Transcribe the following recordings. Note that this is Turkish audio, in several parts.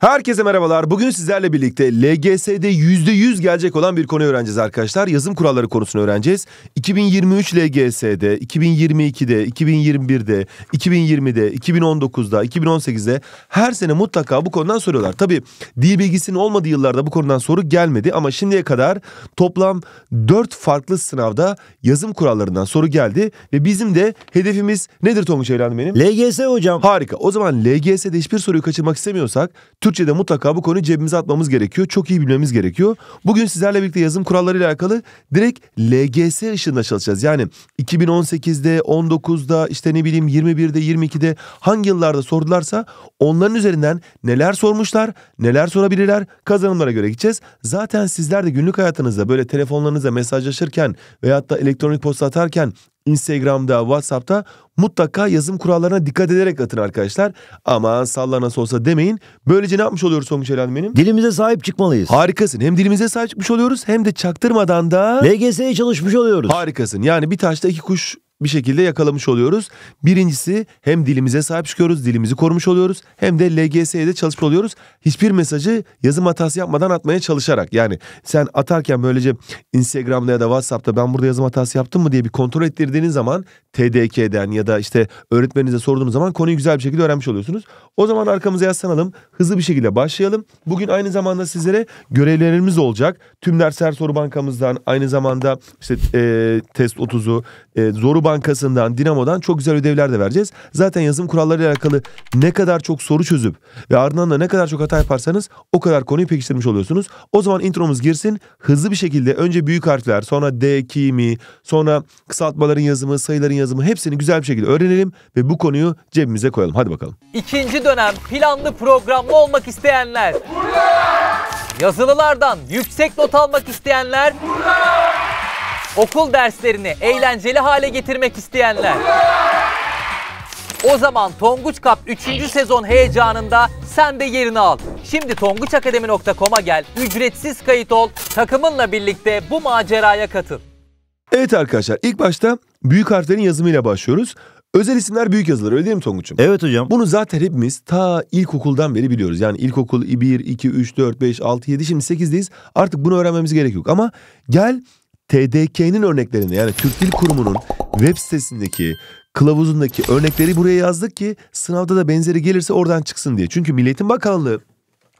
Herkese merhabalar. Bugün sizlerle birlikte LGS'de %100 gelecek olan bir konu öğreneceğiz arkadaşlar. Yazım kuralları konusunu öğreneceğiz. 2023 LGS'de, 2022'de, 2021'de, 2020'de, 2019'da, 2018'de her sene mutlaka bu konudan soruyorlar. Tabii dil bilgisinin olmadığı yıllarda bu konudan soru gelmedi ama şimdiye kadar toplam 4 farklı sınavda yazım kurallarından soru geldi. Ve bizim de hedefimiz nedir Tonguç Evren benim? LGS hocam. Harika. O zaman LGS'de hiçbir soruyu kaçırmak istemiyorsak Türkçe'de mutlaka bu konuyu cebimize atmamız gerekiyor. Çok iyi bilmemiz gerekiyor. Bugün sizlerle birlikte yazım kuralları ile alakalı direkt LGS ışığında çalışacağız. Yani 2018'de, 19'da, işte ne bileyim 21'de, 22'de hangi yıllarda sordularsa onların üzerinden neler sormuşlar, neler sorabilirler kazanımlara göre gideceğiz. Zaten sizler de günlük hayatınızda böyle telefonlarınıza mesajlaşırken veyahut da elektronik posta atarken Instagram'da, WhatsApp'ta mutlaka yazım kurallarına dikkat ederek atın arkadaşlar. Ama salla nasıl olsa demeyin. Böylece ne yapmış oluyoruz Songuç Eren benim? Dilimize sahip çıkmalıyız. Harikasın. Hem dilimize sahip çıkmış oluyoruz hem de çaktırmadan da... LGS'ye çalışmış oluyoruz. Harikasın. Yani bir taşta iki kuş bir şekilde yakalamış oluyoruz. Birincisi hem dilimize sahip çıkıyoruz, dilimizi korumuş oluyoruz. Hem de LGS'de çalışmış oluyoruz. Hiçbir mesajı yazım hatası yapmadan atmaya çalışarak. Yani sen atarken böylece Instagram'da ya da WhatsApp'ta ben burada yazım hatası yaptım mı diye bir kontrol ettirdiğiniz zaman TDK'den ya da işte öğretmeninize sorduğunuz zaman konuyu güzel bir şekilde öğrenmiş oluyorsunuz. O zaman arkamıza yaslanalım. Hızlı bir şekilde başlayalım. Bugün aynı zamanda sizlere görevlerimiz olacak. Tüm dersler soru bankamızdan aynı zamanda işte e, test 30'u e, zoru bankasından Dinamo'dan çok güzel ödevler de vereceğiz. Zaten yazım kuralları ile alakalı ne kadar çok soru çözüp ve ardından da ne kadar çok hata yaparsanız o kadar konuyu pekiştirmiş oluyorsunuz. O zaman intromuz girsin. Hızlı bir şekilde önce büyük harfler sonra D, kimi, sonra kısaltmaların yazımı, sayıların yazımı yazımı hepsini güzel bir şekilde öğrenelim ve bu konuyu cebimize koyalım. Hadi bakalım. İkinci dönem planlı programlı olmak isteyenler. Burada! Yazılılardan yüksek not almak isteyenler. Burada! Okul derslerini eğlenceli hale getirmek isteyenler. Burada! O zaman Tonguç Kap 3. sezon heyecanında sen de yerini al. Şimdi tonguçakademi.com'a gel, ücretsiz kayıt ol, takımınla birlikte bu maceraya katıl. Evet arkadaşlar ilk başta büyük harflerin yazımıyla başlıyoruz. Özel isimler büyük yazılır öyle değil mi Tonguç'um? Evet hocam. Bunu zaten hepimiz ta ilkokuldan beri biliyoruz. Yani ilkokul 1, 2, 3, 4, 5, 6, 7 şimdi 8'deyiz. Artık bunu öğrenmemiz gerek yok. Ama gel TDK'nin örneklerini yani Türk Dil Kurumu'nun web sitesindeki kılavuzundaki örnekleri buraya yazdık ki sınavda da benzeri gelirse oradan çıksın diye. Çünkü Milliyetin Bakanlığı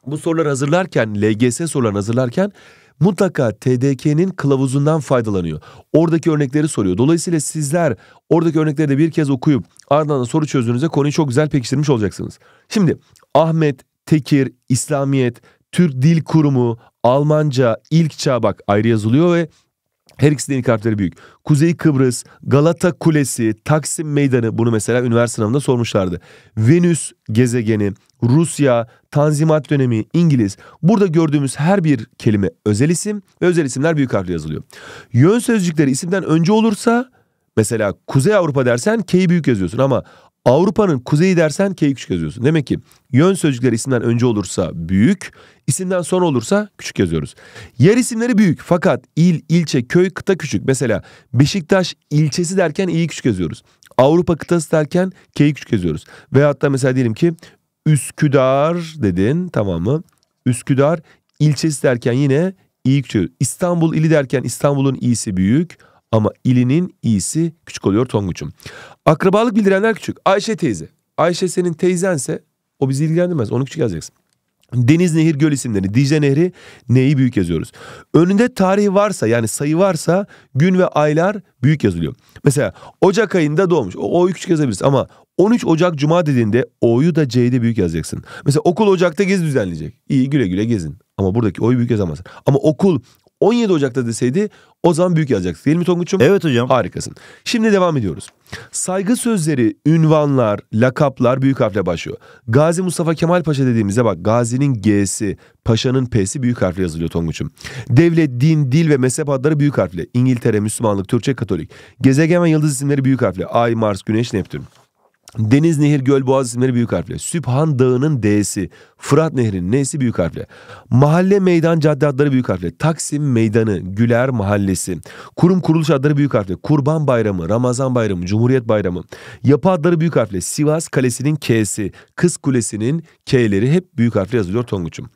bu sorular hazırlarken, LGS sorularını hazırlarken mutlaka TDK'nin kılavuzundan faydalanıyor. Oradaki örnekleri soruyor. Dolayısıyla sizler oradaki örnekleri de bir kez okuyup ardından soru çözdüğünüzde konuyu çok güzel pekiştirmiş olacaksınız. Şimdi Ahmet, Tekir, İslamiyet, Türk Dil Kurumu, Almanca, ilk çağ bak ayrı yazılıyor ve her ikisinin harfleri büyük. Kuzey Kıbrıs, Galata Kulesi, Taksim Meydanı bunu mesela üniversite sınavında sormuşlardı. Venüs gezegeni, Rusya, Tanzimat dönemi, İngiliz. Burada gördüğümüz her bir kelime özel isim ve özel isimler büyük harfle yazılıyor. Yön sözcükleri isimden önce olursa mesela Kuzey Avrupa dersen K büyük yazıyorsun ama Avrupa'nın kuzeyi dersen K küçük yazıyorsun. Demek ki yön sözcükleri isimden önce olursa büyük, isimden sonra olursa küçük yazıyoruz. Yer isimleri büyük fakat il, ilçe, köy, kıta küçük. Mesela Beşiktaş ilçesi derken iyi küçük yazıyoruz. Avrupa kıtası derken k küçük yazıyoruz. Veyahut da mesela diyelim ki Üsküdar dedin tamam mı? Üsküdar ilçesi derken yine iyi küçük. İstanbul ili derken İstanbul'un iyisi büyük. Ama ilinin iyisi küçük oluyor Tonguç'um. Akrabalık bildirenler küçük. Ayşe teyze. Ayşe senin teyzense o bizi ilgilendirmez. Onu küçük yazacaksın. Deniz, nehir, göl isimlerini, Dicle Nehri, neyi büyük yazıyoruz. Önünde tarih varsa yani sayı varsa gün ve aylar büyük yazılıyor. Mesela Ocak ayında doğmuş. O'yu küçük yazabilirsin ama 13 Ocak Cuma dediğinde O'yu da C'de büyük yazacaksın. Mesela okul Ocak'ta gezi düzenleyecek. İyi güle güle gezin. Ama buradaki O'yu büyük yazamazsın. Ama okul 17 Ocak'ta deseydi o zaman büyük yazacaktı değil mi Tonguç'um? Evet hocam. Harikasın. Şimdi devam ediyoruz. Saygı sözleri, ünvanlar, lakaplar büyük harfle başlıyor. Gazi Mustafa Kemal Paşa dediğimizde bak Gazi'nin G'si, Paşa'nın P'si büyük harfle yazılıyor Tonguç'um. Devlet, din, dil ve mezhep adları büyük harfle. İngiltere, Müslümanlık, Türkçe, Katolik. Gezegen ve yıldız isimleri büyük harfle. Ay, Mars, Güneş, Neptün. Deniz, nehir, göl, boğaz isimleri büyük harfle. Sübhan Dağı'nın D'si. Fırat Nehri'nin N'si büyük harfle. Mahalle, meydan, cadde adları büyük harfle. Taksim Meydanı, Güler Mahallesi. Kurum kuruluş adları büyük harfle. Kurban Bayramı, Ramazan Bayramı, Cumhuriyet Bayramı. Yapı adları büyük harfle. Sivas Kalesi'nin K'si. Kız Kulesi'nin K'leri hep büyük harfle yazılıyor Tonguç'um.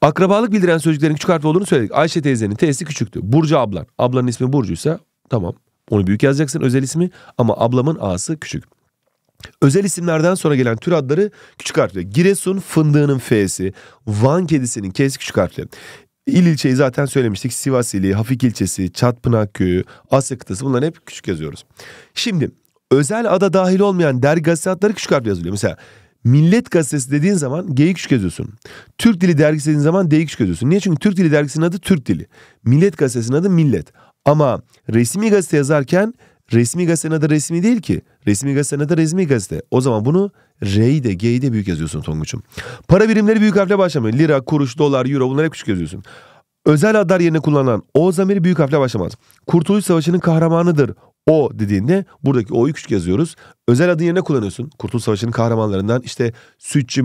Akrabalık bildiren sözcüklerin küçük harfli olduğunu söyledik. Ayşe teyzenin T'si küçüktü. Burcu ablan. Ablanın ismi Burcu ise tamam. Onu büyük yazacaksın özel ismi ama ablamın A'sı küçük. Özel isimlerden sonra gelen tür adları küçük harfli. Giresun fındığının F'si, Van kedisinin K'si küçük harfli. İl ilçeyi zaten söylemiştik. Sivas ili, Hafik ilçesi, Çatpınak, köyü, Asya kıtası Bunları hep küçük yazıyoruz. Şimdi özel ada dahil olmayan dergi gazete adları küçük harfle yazılıyor. Mesela Millet Gazetesi dediğin zaman G küçük yazıyorsun. Türk Dili Dergisi dediğin zaman D küçük yazıyorsun. Niye? Çünkü Türk Dili Dergisi'nin adı Türk Dili. Millet Gazetesi'nin adı Millet. Ama resmi gazete yazarken Resmi gazetenin adı resmi değil ki. Resmi gazetenin adı resmi gazete. O zaman bunu R'yi de G'yi de büyük yazıyorsun Tonguç'um. Para birimleri büyük harfle başlamıyor. Lira, kuruş, dolar, euro bunları hep küçük yazıyorsun. Özel adlar yerine kullanılan o zamiri büyük harfle başlamaz. Kurtuluş Savaşı'nın kahramanıdır o dediğinde buradaki o'yu küçük yazıyoruz. Özel adın yerine kullanıyorsun. Kurtuluş Savaşı'nın kahramanlarından işte Sütçü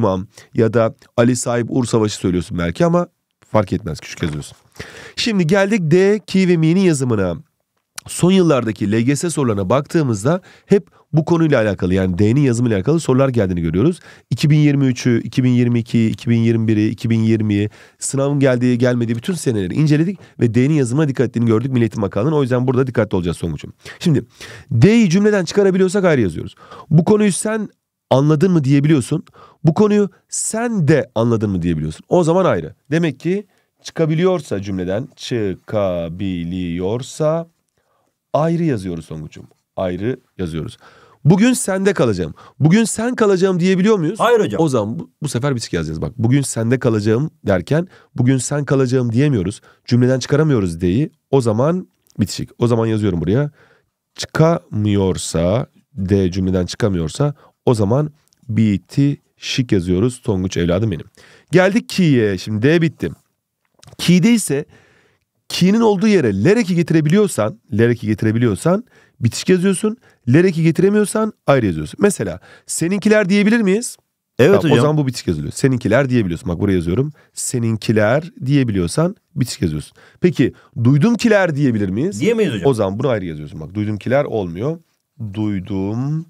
ya da Ali Sahip Ur Savaşı söylüyorsun belki ama fark etmez küçük yazıyorsun. Şimdi geldik D, K ve M'nin yazımına son yıllardaki LGS sorularına baktığımızda hep bu konuyla alakalı yani D'nin yazımıyla alakalı sorular geldiğini görüyoruz. 2023'ü, 2022'yi, 2021'i, 2020'yi, sınavın geldiği gelmediği bütün seneleri inceledik ve D'nin yazımına dikkat ettiğini gördük Milletin Bakanlığı'nın. O yüzden burada dikkatli olacağız sonucum. Şimdi D'yi cümleden çıkarabiliyorsak ayrı yazıyoruz. Bu konuyu sen anladın mı diyebiliyorsun. Bu konuyu sen de anladın mı diyebiliyorsun. O zaman ayrı. Demek ki çıkabiliyorsa cümleden çıkabiliyorsa Ayrı yazıyoruz Songuç'um. Ayrı yazıyoruz. Bugün sende kalacağım. Bugün sen kalacağım diyebiliyor muyuz? Hayır hocam. O zaman bu, bu sefer bitik yazacağız. Bak bugün sende kalacağım derken bugün sen kalacağım diyemiyoruz. Cümleden çıkaramıyoruz D'yi. O zaman bitişik. O zaman yazıyorum buraya. Çıkamıyorsa D cümleden çıkamıyorsa o zaman biti şik yazıyoruz. Tonguç evladım benim. Geldik ki'ye. Şimdi D bitti. Ki'de ise ki'nin olduğu yere lereki getirebiliyorsan, lereki getirebiliyorsan bitişik yazıyorsun. Lereki getiremiyorsan ayrı yazıyorsun. Mesela seninkiler diyebilir miyiz? Evet tamam, hocam. O zaman bu bitişik yazılıyor. Seninkiler diyebiliyorsun. Bak buraya yazıyorum. Seninkiler diyebiliyorsan bitişik yazıyorsun. Peki duydumkiler diyebilir miyiz? Diyemeyiz hocam. O zaman bunu ayrı yazıyorsun. Bak duydumkiler olmuyor. Duydum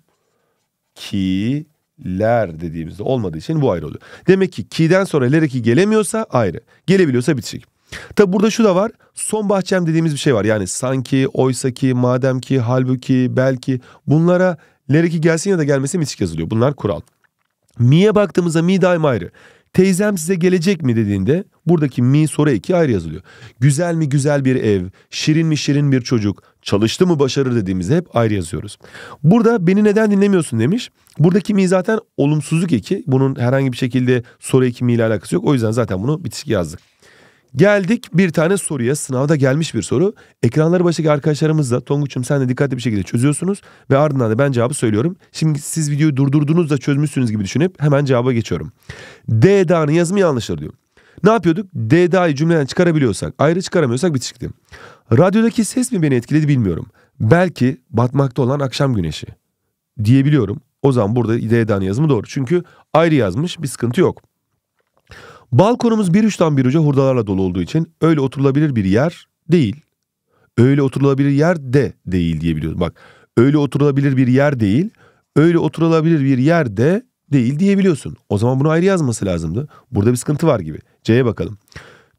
kiler dediğimizde olmadığı için bu ayrı oluyor. Demek ki ki'den sonra lereki gelemiyorsa ayrı. Gelebiliyorsa bitişik. Tabi burada şu da var. Son bahçem dediğimiz bir şey var. Yani sanki, oysaki, mademki, halbuki, belki bunlara lereki gelsin ya da gelmesin mitik yazılıyor. Bunlar kural. Mi'ye baktığımızda mi daim ayrı. Teyzem size gelecek mi dediğinde buradaki mi soru eki ayrı yazılıyor. Güzel mi güzel bir ev, şirin mi şirin bir çocuk, çalıştı mı başarır dediğimizde hep ayrı yazıyoruz. Burada beni neden dinlemiyorsun demiş. Buradaki mi zaten olumsuzluk eki. Bunun herhangi bir şekilde soru eki mi ile alakası yok. O yüzden zaten bunu bitişik yazdık. Geldik bir tane soruya sınavda gelmiş bir soru. Ekranları başındaki arkadaşlarımızla Tonguç'um sen de dikkatli bir şekilde çözüyorsunuz. Ve ardından da ben cevabı söylüyorum. Şimdi siz videoyu durdurdunuz da çözmüşsünüz gibi düşünüp hemen cevaba geçiyorum. DDA'nın yazımı yanlıştır diyor. Ne yapıyorduk? DDA'yı cümleden çıkarabiliyorsak ayrı çıkaramıyorsak bitişikti. Radyodaki ses mi beni etkiledi bilmiyorum. Belki batmakta olan akşam güneşi diyebiliyorum. O zaman burada DDA'nın yazımı doğru. Çünkü ayrı yazmış bir sıkıntı yok. Balkonumuz bir uçtan bir uca hurdalarla dolu olduğu için öyle oturulabilir bir yer değil. Öyle oturulabilir yer de değil diyebiliyorsun. Bak öyle oturulabilir bir yer değil, öyle oturulabilir bir yer de değil diyebiliyorsun. O zaman bunu ayrı yazması lazımdı. Burada bir sıkıntı var gibi. C'ye bakalım.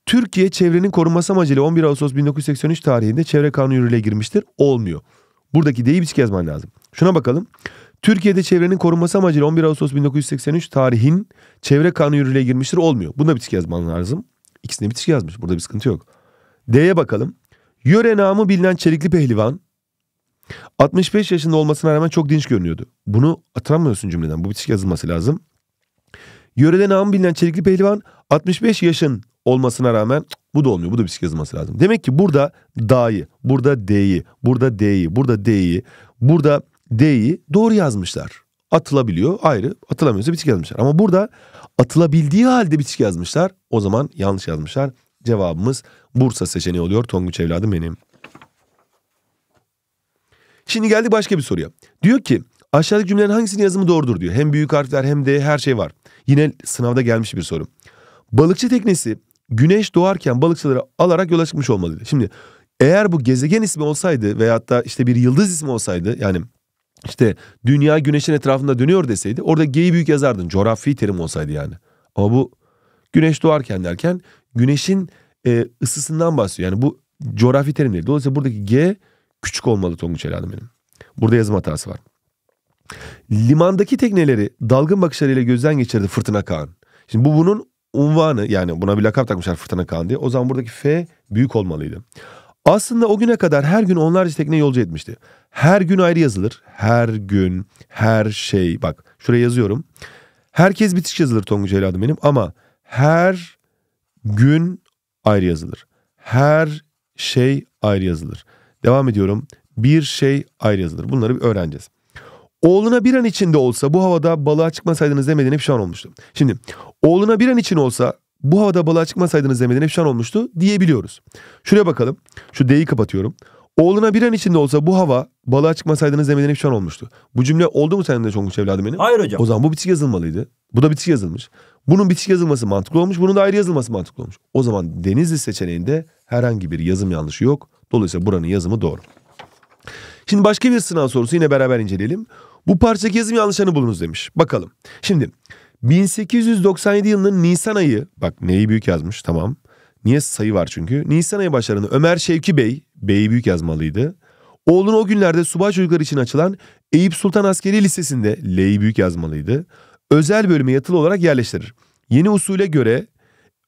Türkiye çevrenin korunması amacıyla 11 Ağustos 1983 tarihinde çevre kanunu yürürlüğe girmiştir. Olmuyor. Buradaki D'yi biçik yazman lazım. Şuna bakalım. Türkiye'de çevrenin korunması amacıyla 11 Ağustos 1983 tarihin çevre kanunu yürürlüğe girmiştir olmuyor. Buna bitişik yazman lazım. İkisine bitişik yazmış. Burada bir sıkıntı yok. D'ye bakalım. Yöre namı bilinen Çelikli Pehlivan 65 yaşında olmasına rağmen çok dinç görünüyordu. Bunu hatırlamıyorsun cümleden. Bu bitişik yazılması lazım. Yörede namı bilinen Çelikli Pehlivan 65 yaşın olmasına rağmen bu da olmuyor. Bu da bitişik yazılması lazım. Demek ki burada D'yi, burada d'yi, burada d'yi, burada d'yi, burada D'yi doğru yazmışlar. Atılabiliyor ayrı, atılamıyorsa bitik yazmışlar. Ama burada atılabildiği halde bitik yazmışlar. O zaman yanlış yazmışlar. Cevabımız Bursa seçeneği oluyor. Tonguç evladım benim. Şimdi geldik başka bir soruya. Diyor ki aşağıdaki cümlelerin hangisinin yazımı doğrudur diyor. Hem büyük harfler hem de her şey var. Yine sınavda gelmiş bir soru. Balıkçı teknesi güneş doğarken balıkçıları alarak yola çıkmış olmalıydı. Şimdi eğer bu gezegen ismi olsaydı veyahut da işte bir yıldız ismi olsaydı yani işte dünya güneşin etrafında dönüyor deseydi orada G'yi büyük yazardın. Coğrafi terim olsaydı yani. Ama bu güneş doğarken derken güneşin e, ısısından bahsediyor. Yani bu coğrafi terim değil. Dolayısıyla buradaki G küçük olmalı Tonguç Elhan'ın benim. Burada yazım hatası var. Limandaki tekneleri dalgın bakışlarıyla gözden geçirdi Fırtına Kağan. Şimdi bu bunun unvanı yani buna bir lakap takmışlar Fırtına Kağan diye. O zaman buradaki F büyük olmalıydı. Aslında o güne kadar her gün onlarca tekne yolcu etmişti. Her gün ayrı yazılır. Her gün, her şey. Bak şuraya yazıyorum. Herkes bitiş yazılır Tonguç evladım benim ama her gün ayrı yazılır. Her şey ayrı yazılır. Devam ediyorum. Bir şey ayrı yazılır. Bunları bir öğreneceğiz. Oğluna bir an içinde olsa bu havada balığa çıkmasaydınız demediğini pişman olmuştum. Şimdi oğluna bir an için olsa bu havada balığa çıkmasaydınız demeden ifşan olmuştu diyebiliyoruz. Şuraya bakalım. Şu D'yi kapatıyorum. Oğluna bir an içinde olsa bu hava balığa çıkmasaydınız demeden ifşan olmuştu. Bu cümle oldu mu senin de çonguç evladım benim? Hayır hocam. O zaman bu bitişik yazılmalıydı. Bu da bitişik yazılmış. Bunun bitişik yazılması mantıklı olmuş. Bunun da ayrı yazılması mantıklı olmuş. O zaman Denizli seçeneğinde herhangi bir yazım yanlışı yok. Dolayısıyla buranın yazımı doğru. Şimdi başka bir sınav sorusu yine beraber inceleyelim. Bu parçadaki yazım yanlışını bulunuz demiş. Bakalım. Şimdi 1897 yılının Nisan ayı bak neyi büyük yazmış tamam. Niye sayı var çünkü. Nisan ayı başlarında Ömer Şevki Bey, Bey'i büyük yazmalıydı. Oğlun o günlerde subay çocuklar için açılan Eyüp Sultan Askeri Lisesi'nde L'yi büyük yazmalıydı. Özel bölüme yatılı olarak yerleştirir. Yeni usule göre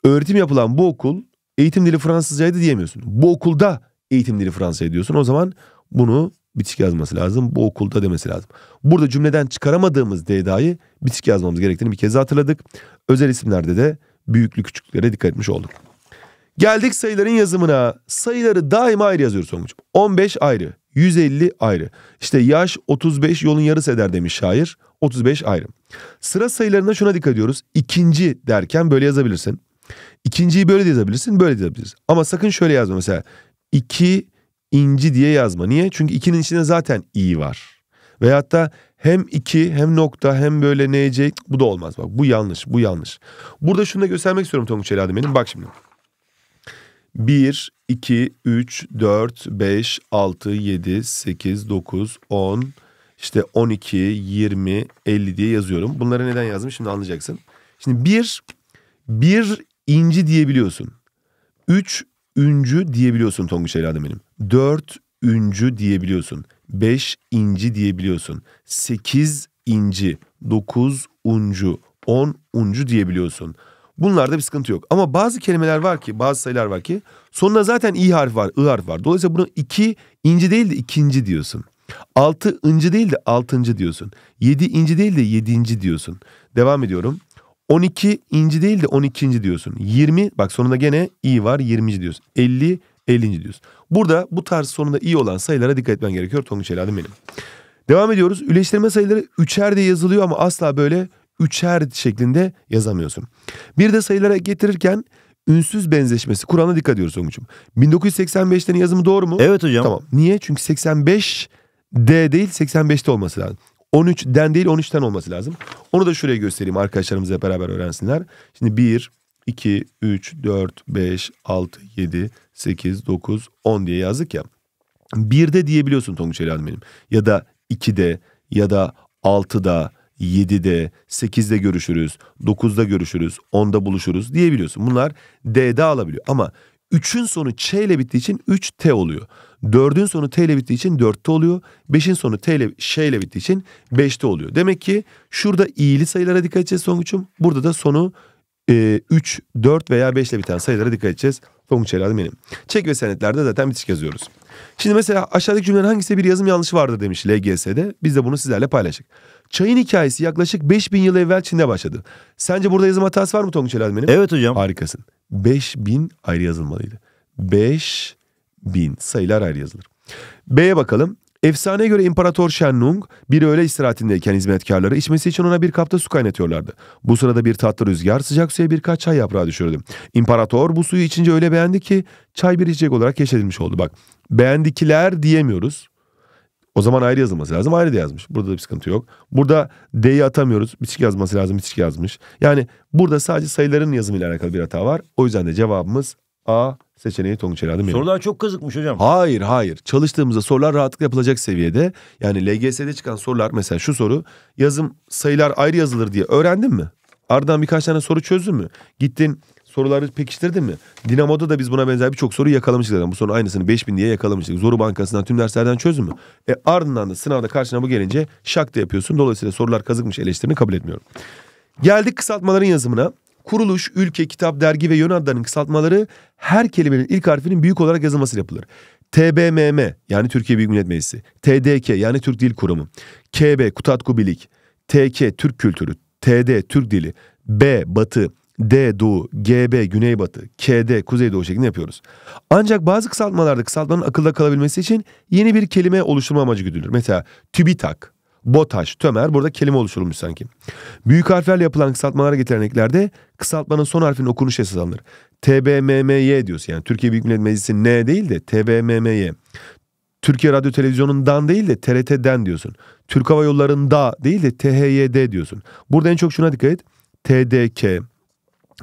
öğretim yapılan bu okul eğitim dili Fransızcaydı diyemiyorsun. Bu okulda eğitim dili Fransızca diyorsun. O zaman bunu bitişik yazması lazım. Bu okulda demesi lazım. Burada cümleden çıkaramadığımız DDA'yı bitişik yazmamız gerektiğini bir kez hatırladık. Özel isimlerde de büyüklü küçüklüklere dikkat etmiş olduk. Geldik sayıların yazımına. Sayıları daima ayrı yazıyoruz sonuç. 15 ayrı, 150 ayrı. İşte yaş 35 yolun yarısı eder demiş şair. 35 ayrı. Sıra sayılarına şuna dikkat ediyoruz. İkinci derken böyle yazabilirsin. İkinciyi böyle de yazabilirsin, böyle de yazabilirsin. Ama sakın şöyle yazma mesela. 2 inci diye yazma. Niye? Çünkü 2'nin içinde zaten i var. Veyahut da hem 2 hem nokta hem böyle nc bu da olmaz. Bak bu yanlış bu yanlış. Burada şunu da göstermek istiyorum Tonguç Eladım benim. Bak şimdi. 1, 2, 3, 4, 5, 6, 7, 8, 9, 10, işte 12, 20, 50 diye yazıyorum. Bunları neden yazdım şimdi anlayacaksın. Şimdi 1, 1 inci diyebiliyorsun. 3, üncü diyebiliyorsun Tonguç Eladım benim. 4 üncü diyebiliyorsun. 5 inci diyebiliyorsun. 8 inci, 9 uncu, 10 uncu diyebiliyorsun. Bunlarda bir sıkıntı yok. Ama bazı kelimeler var ki, bazı sayılar var ki sonunda zaten i harf var, ı harf var. Dolayısıyla bunu 2 inci değil de ikinci diyorsun. 6 inci değil de 6. diyorsun. 7 inci değil de 7. diyorsun. Devam ediyorum. 12 inci değil de 12. diyorsun. 20 bak sonunda gene i var 20. diyorsun. 50 50. diyoruz. Burada bu tarz sonunda iyi olan sayılara dikkat etmen gerekiyor Tonguç evladım benim. Devam ediyoruz. Üleştirme sayıları üçer diye yazılıyor ama asla böyle üçer şeklinde yazamıyorsun. Bir de sayılara getirirken ünsüz benzeşmesi. Kur'an'a dikkat ediyoruz Tonguç'um. 1985'ten yazımı doğru mu? Evet hocam. Tamam. Niye? Çünkü 85 D değil 85'te olması lazım. 13'den değil 13'ten olması lazım. Onu da şuraya göstereyim arkadaşlarımızla beraber öğrensinler. Şimdi 1, 2, 3, 4, 5, 6, 7, 8, 9, 10 diye yazdık ya. de diyebiliyorsun Tonguç Elhanım benim. Ya da de, ya da da, de, 7'de, de görüşürüz, da görüşürüz, 10'da buluşuruz diyebiliyorsun. Bunlar D'de alabiliyor. Ama 3'ün sonu Ç ile bittiği için 3T oluyor. 4'ün sonu T ile bittiği için T oluyor. 5'in sonu T ile Ş ile bittiği için T oluyor. Demek ki şurada iyili sayılara dikkat edeceğiz Songuç'um. Burada da sonu 3, ee, 4 veya 5 ile biten sayılara dikkat edeceğiz. Fonksiyonel benim. Çek ve senetlerde zaten bitişik yazıyoruz. Şimdi mesela aşağıdaki cümlenin hangisinde bir yazım yanlışı vardır demiş LGS'de. Biz de bunu sizlerle paylaştık. Çayın hikayesi yaklaşık 5000 yıl evvel Çin'de başladı. Sence burada yazım hatası var mı Tonguç benim? Evet hocam. Harikasın. 5000 ayrı yazılmalıydı. 5000 sayılar ayrı yazılır. B'ye bakalım. Efsaneye göre İmparator Shenlong bir öğle istirahatindeyken hizmetkarları içmesi için ona bir kapta su kaynatıyorlardı. Bu sırada bir tatlı rüzgar sıcak suya birkaç çay yaprağı düşürdü. İmparator bu suyu içince öyle beğendi ki çay bir içecek olarak keşfedilmiş oldu. Bak beğendikiler diyemiyoruz. O zaman ayrı yazılması lazım. Ayrı da yazmış. Burada da bir sıkıntı yok. Burada D'yi atamıyoruz. Bitişik yazması lazım. Bitişik yazmış. Yani burada sadece sayıların yazımıyla alakalı bir hata var. O yüzden de cevabımız A seçeneği Tonguç Çelada Sorular çok kazıkmış hocam. Hayır hayır. Çalıştığımızda sorular rahatlıkla yapılacak seviyede. Yani LGS'de çıkan sorular mesela şu soru yazım sayılar ayrı yazılır diye öğrendin mi? Ardından birkaç tane soru çözdün mü? Gittin soruları pekiştirdin mi? Dinamo'da da biz buna benzer birçok soru yakalamıştık zaten. Bu soru aynısını 5000 diye yakalamıştık. Zoru Bankası'ndan tüm derslerden çözdün mü? E ardından da sınavda karşına bu gelince şak da yapıyorsun. Dolayısıyla sorular kazıkmış eleştirini kabul etmiyorum. Geldik kısaltmaların yazımına. Kuruluş, ülke, kitap, dergi ve yön adlarının kısaltmaları her kelimenin ilk harfinin büyük olarak yazılması yapılır. TBMM yani Türkiye Büyük Millet Meclisi, TDK yani Türk Dil Kurumu, KB Kutatku Bilik, TK Türk Kültürü, TD Türk Dili, B Batı, D Doğu, GB Güneybatı, KD Kuzeydoğu şeklinde yapıyoruz. Ancak bazı kısaltmalarda kısaltmanın akılda kalabilmesi için yeni bir kelime oluşturma amacı güdülür. Mesela TÜBİTAK BOTAŞ, TÖMER burada kelime oluşturulmuş sanki. Büyük harflerle yapılan kısaltmalara getiren kısaltmanın son harfinin okunuşu esas alınır. TBMMY diyoruz yani Türkiye Büyük Millet Meclisi N değil de TBMMY. Türkiye Radyo Televizyonu'ndan değil de TRT'den diyorsun. Türk Hava Yolları'nda değil de THYD diyorsun. Burada en çok şuna dikkat et. TDK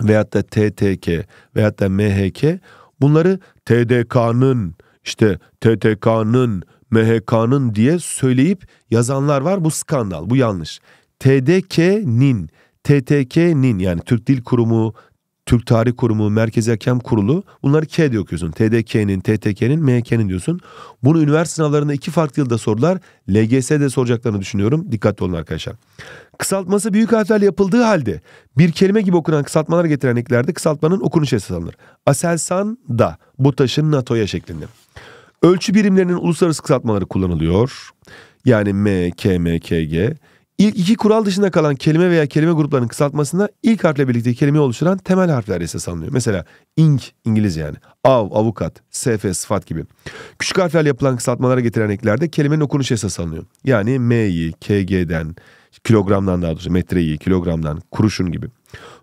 veyahut da TTK veyahut da MHK bunları TDK'nın işte TTK'nın MHK'nın diye söyleyip yazanlar var. Bu skandal, bu yanlış. TDK'nin, TTK'nin yani Türk Dil Kurumu, Türk Tarih Kurumu, Merkez Hakem Kurulu bunları K diye okuyorsun. TDK'nin, TTK'nin, MHK'nin diyorsun. Bunu üniversite sınavlarında iki farklı yılda sorular. LGS'de soracaklarını düşünüyorum. Dikkatli olun arkadaşlar. Kısaltması büyük harflerle yapıldığı halde bir kelime gibi okunan kısaltmalar getiren eklerde kısaltmanın okunuş esas alınır. Aselsan da bu taşın NATO'ya şeklinde. Ölçü birimlerinin uluslararası kısaltmaları kullanılıyor. Yani M, K, M, K, G. İlk iki kural dışında kalan kelime veya kelime gruplarının kısaltmasında ilk harfle birlikte kelime oluşturan temel harfler esas alınıyor. Mesela ink İngiliz yani. Av, avukat, sf, sıfat gibi. Küçük harflerle yapılan kısaltmalara getiren eklerde kelimenin okunuşu esas alınıyor. Yani m'yi, kg'den, Kilogramdan daha doğrusu metreyi, kilogramdan, kuruşun gibi.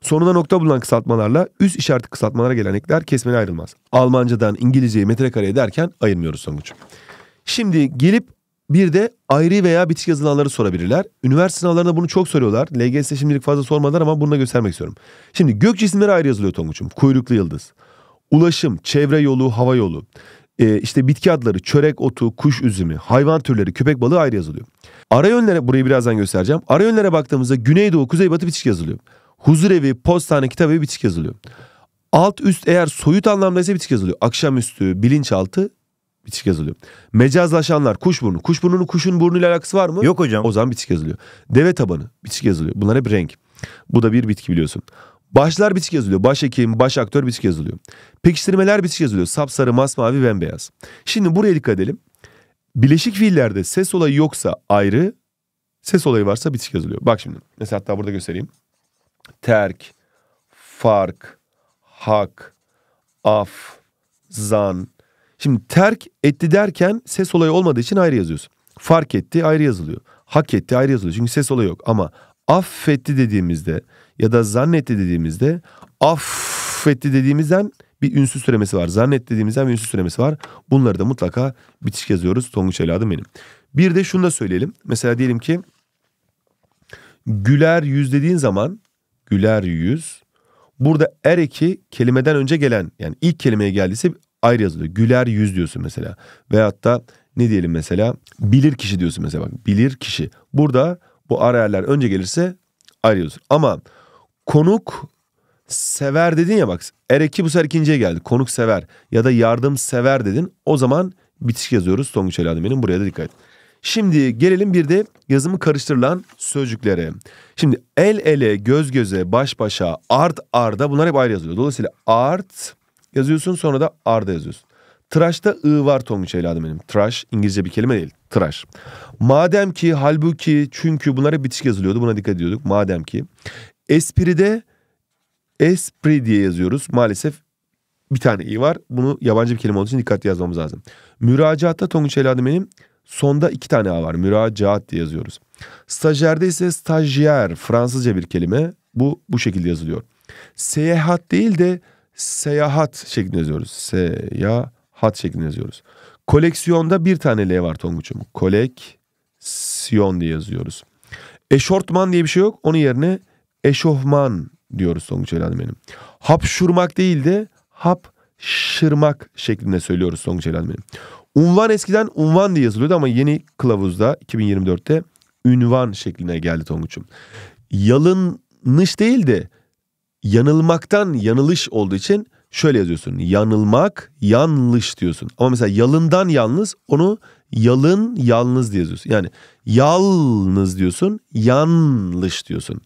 Sonuna nokta bulunan kısaltmalarla üst işaretli kısaltmalara gelenekler ekler kesmeli ayrılmaz. Almancadan İngilizceyi metrekareye derken ayırmıyoruz sonuç. Şimdi gelip bir de ayrı veya bitişik yazılanları sorabilirler. Üniversite sınavlarında bunu çok soruyorlar. LGS şimdilik fazla sormadılar ama bunu da göstermek istiyorum. Şimdi gök cisimleri ayrı yazılıyor Tonguç'um. Kuyruklu yıldız. Ulaşım, çevre yolu, hava yolu. Ee, işte bitki adları, çörek otu, kuş üzümü, hayvan türleri, köpek balığı ayrı yazılıyor. Ara yönlere burayı birazdan göstereceğim. Ara yönlere baktığımızda Güneydoğu, Kuzeybatı bitişik yazılıyor. Huzurevi, postane, kitabevi bitişik yazılıyor. Alt üst eğer soyut anlamda ise bitişik yazılıyor. Akşamüstü, bilinçaltı bitişik yazılıyor. Mecazlaşanlar, kuşburnu. Kuşburnunun kuşun burnuyla alakası var mı? Yok hocam. O zaman bitişik yazılıyor. Deve tabanı bitişik yazılıyor. Bunlar hep renk. Bu da bir bitki biliyorsun. Başlar bitişik yazılıyor. Baş hekim, baş aktör bitişik yazılıyor. Pekiştirmeler bitişik yazılıyor. Sapsarı, masmavi, bembeyaz. Şimdi buraya dikkat edelim. Bileşik fiillerde ses olayı yoksa ayrı, ses olayı varsa bitişik yazılıyor. Bak şimdi mesela hatta burada göstereyim. Terk, fark, hak, af, zan. Şimdi terk etti derken ses olayı olmadığı için ayrı yazıyorsun. Fark etti ayrı yazılıyor. Hak etti ayrı yazılıyor. Çünkü ses olayı yok. Ama affetti dediğimizde ya da zannetti dediğimizde affetti dediğimizden bir ünsüz süremesi var. Zannet dediğimizden bir ünsüz süremesi var. Bunları da mutlaka bitişik yazıyoruz. Tonguç evladım benim. Bir de şunu da söyleyelim. Mesela diyelim ki güler yüz dediğin zaman güler yüz burada er eki kelimeden önce gelen yani ilk kelimeye geldiyse ayrı yazılıyor. Güler yüz diyorsun mesela. Veyahut da ne diyelim mesela bilir kişi diyorsun mesela bak bilir kişi. Burada bu arayerler önce gelirse ayrı yazılıyor. Ama konuk sever dedin ya bak. Ereki bu sefer ikinciye geldi. Konuk sever ya da yardım sever dedin. O zaman bitişik yazıyoruz Tonguç Ali benim buraya da dikkat et. Şimdi gelelim bir de yazımı karıştırılan sözcüklere. Şimdi el ele, göz göze, baş başa, art arda bunlar hep ayrı yazılıyor. Dolayısıyla art yazıyorsun sonra da arda yazıyorsun. Tıraşta ı var Tonguç evladım benim. Tıraş İngilizce bir kelime değil. Tıraş. Madem ki, halbuki, çünkü bunlar hep bitişik yazılıyordu. Buna dikkat ediyorduk. Madem ki. Espride Esprit diye yazıyoruz. Maalesef bir tane i var. Bunu yabancı bir kelime olduğu için dikkatli yazmamız lazım. Müracaatta Tonguç Eladı benim sonda iki tane a var. Müracaat diye yazıyoruz. Stajyerde ise stajyer Fransızca bir kelime. Bu bu şekilde yazılıyor. Seyahat değil de seyahat şeklinde yazıyoruz. Seyahat şeklinde yazıyoruz. Koleksiyonda bir tane L var Tonguç'um. Koleksiyon diye yazıyoruz. Eşortman diye bir şey yok. Onun yerine eşofman diyoruz Songuç Evladım benim. Hapşurmak değil de hapşırmak şeklinde söylüyoruz Songuç Evladım benim. Unvan eskiden unvan diye yazılıyordu ama yeni kılavuzda 2024'te ünvan şekline geldi Tonguç'um. Yalınmış değil de yanılmaktan yanılış olduğu için şöyle yazıyorsun. Yanılmak, yanlış diyorsun. Ama mesela yalından yalnız onu yalın yalnız diye yazıyorsun. Yani yalnız diyorsun, yanlış diyorsun.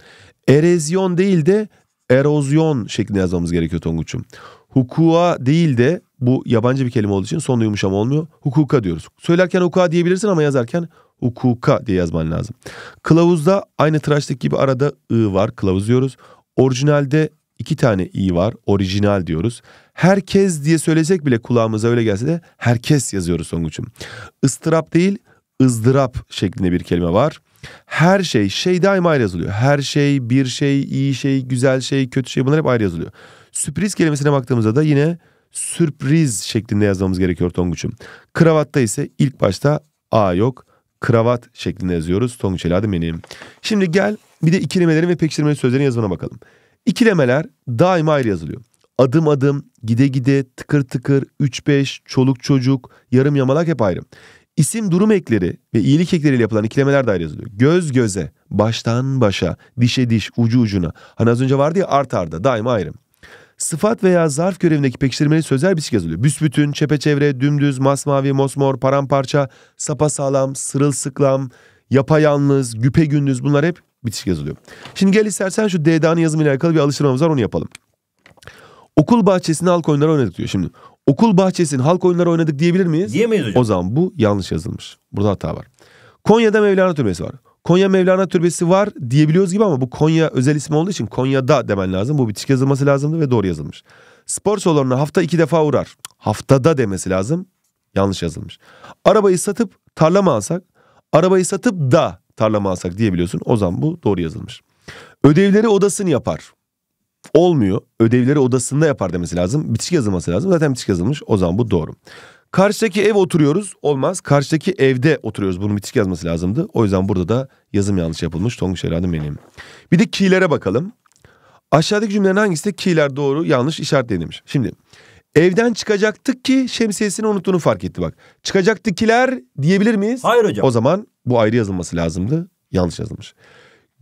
Erezyon değil de erozyon şeklinde yazmamız gerekiyor Tonguç'um. Hukuka değil de bu yabancı bir kelime olduğu için sonu yumuşama olmuyor. Hukuka diyoruz. Söylerken hukuka diyebilirsin ama yazarken hukuka diye yazman lazım. Kılavuzda aynı tıraşlık gibi arada ı var kılavuz diyoruz. Orijinalde iki tane i var. Orijinal diyoruz. Herkes diye söylesek bile kulağımıza öyle gelse de herkes yazıyoruz Songuç'um. Istırap değil ızdırap şeklinde bir kelime var. Her şey, şey daima ayrı yazılıyor. Her şey, bir şey, iyi şey, güzel şey, kötü şey bunlar hep ayrı yazılıyor. Sürpriz kelimesine baktığımızda da yine sürpriz şeklinde yazmamız gerekiyor Tonguç'um. Kravatta ise ilk başta A yok. Kravat şeklinde yazıyoruz. Tonguç adım benim. Şimdi gel bir de ikilemelerin ve pekiştirmeli sözlerin yazmana bakalım. İkilemeler daima ayrı yazılıyor. Adım adım, gide gide, tıkır tıkır, 3-5, çoluk çocuk, yarım yamalak hep ayrı. İsim durum ekleri ve iyilik ekleriyle yapılan ikilemeler de ayrı yazılıyor. Göz göze, baştan başa, dişe diş, ucu ucuna. Hani az önce vardı ya art arda daima ayrı. Sıfat veya zarf görevindeki pekiştirmeli sözler biçik yazılıyor. Büsbütün, çepeçevre, dümdüz, masmavi, mosmor, paramparça, sapasağlam, sırılsıklam, yapayalnız, gündüz. bunlar hep bitiş yazılıyor. Şimdi gel istersen şu DDA'nın yazımıyla alakalı bir alıştırmamız var onu yapalım. Okul bahçesinde halk oyunları oynadık diyor. Şimdi okul bahçesinde halk oyunları oynadık diyebilir miyiz? Diyemeyiz hocam. O zaman bu yanlış yazılmış. Burada hata var. Konya'da Mevlana Türbesi var. Konya Mevlana Türbesi var diyebiliyoruz gibi ama bu Konya özel ismi olduğu için Konya'da demen lazım. Bu bitişik yazılması lazımdı ve doğru yazılmış. Spor salonuna hafta iki defa uğrar. Haftada demesi lazım. Yanlış yazılmış. Arabayı satıp tarla mı alsak? Arabayı satıp da Tarla mı alsak diyebiliyorsun. O zaman bu doğru yazılmış. Ödevleri odasını yapar. Olmuyor. Ödevleri odasında yapar demesi lazım. Bitişik yazılması lazım. Zaten bitişik yazılmış. O zaman bu doğru. Karşıdaki ev oturuyoruz. Olmaz. Karşıdaki evde oturuyoruz. Bunun bitişik yazması lazımdı. O yüzden burada da yazım yanlış yapılmış. Tonguç herhalde benim. Bir de ki'lere bakalım. Aşağıdaki cümlelerin hangisinde ki'ler doğru yanlış işaretleyin demiş. Şimdi evden çıkacaktık ki şemsiyesini unuttuğunu fark etti bak. Çıkacaktık kiler diyebilir miyiz? Hayır hocam. O zaman bu ayrı yazılması lazımdı. Yanlış yazılmış.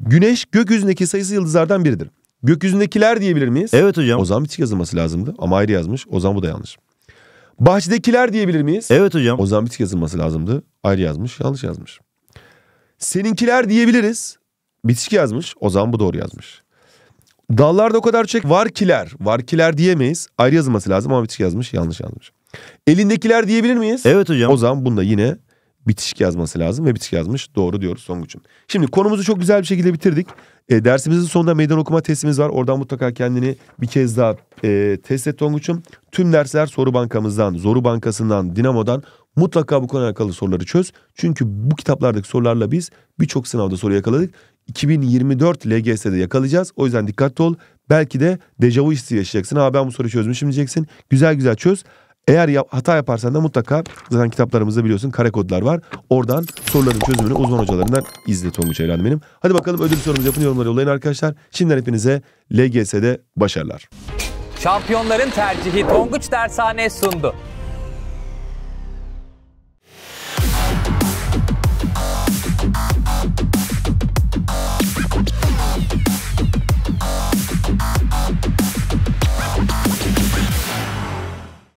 Güneş gökyüzündeki sayısı yıldızlardan biridir. Gökyüzündekiler diyebilir miyiz? Evet hocam. O zaman bitik yazılması lazımdı ama ayrı yazmış. O zaman bu da yanlış. Bahçedekiler diyebilir miyiz? Evet hocam. O zaman bitik yazılması lazımdı. Ayrı yazmış. Yanlış yazmış. Seninkiler diyebiliriz. Bitişik yazmış. O zaman bu doğru yazmış. Dallarda o kadar çek var kiler diyemeyiz. Ayrı yazılması lazım ama bitişik yazmış. Yanlış yazmış. Elindekiler diyebilir miyiz? Evet hocam. O zaman bunda yine bitişik yazması lazım ve bitişik yazmış. Doğru diyoruz Songuç'un. Şimdi konumuzu çok güzel bir şekilde bitirdik. E, dersimizin sonunda meydan okuma testimiz var. Oradan mutlaka kendini bir kez daha e, test et Tonguç'um. Tüm dersler soru bankamızdan, Zoru Bankası'ndan, Dinamo'dan mutlaka bu konuyla alakalı soruları çöz. Çünkü bu kitaplardaki sorularla biz birçok sınavda soru yakaladık. 2024 LGS'de yakalayacağız. O yüzden dikkatli ol. Belki de dejavu hissi yaşayacaksın. Ha ben bu soruyu çözmüşüm diyeceksin. Güzel güzel çöz. Eğer ya hata yaparsan da mutlaka zaten kitaplarımızda biliyorsun kare kodlar var. Oradan soruların çözümünü uzman hocalarından izle Tonguç Evren benim. Hadi bakalım ödül sorumuz yapın yorumları yollayın arkadaşlar. Şimdiden hepinize LGS'de başarılar. Şampiyonların tercihi Tonguç Dershane sundu.